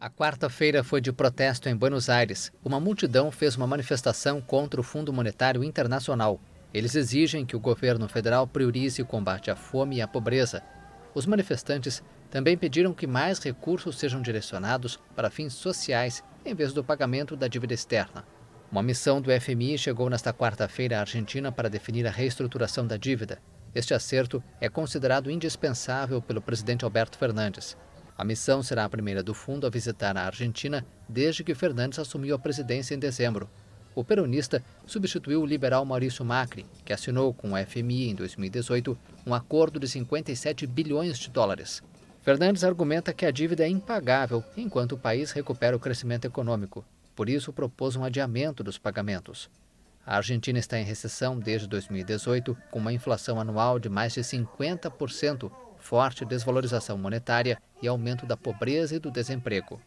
A quarta-feira foi de protesto em Buenos Aires. Uma multidão fez uma manifestação contra o Fundo Monetário Internacional. Eles exigem que o governo federal priorize o combate à fome e à pobreza. Os manifestantes também pediram que mais recursos sejam direcionados para fins sociais em vez do pagamento da dívida externa. Uma missão do FMI chegou nesta quarta-feira à Argentina para definir a reestruturação da dívida. Este acerto é considerado indispensável pelo presidente Alberto Fernandes. A missão será a primeira do fundo a visitar a Argentina desde que Fernandes assumiu a presidência em dezembro. O peronista substituiu o liberal Maurício Macri, que assinou com o FMI em 2018 um acordo de 57 bilhões de dólares. Fernandes argumenta que a dívida é impagável enquanto o país recupera o crescimento econômico. Por isso, propôs um adiamento dos pagamentos. A Argentina está em recessão desde 2018, com uma inflação anual de mais de 50%, forte desvalorização monetária e aumento da pobreza e do desemprego.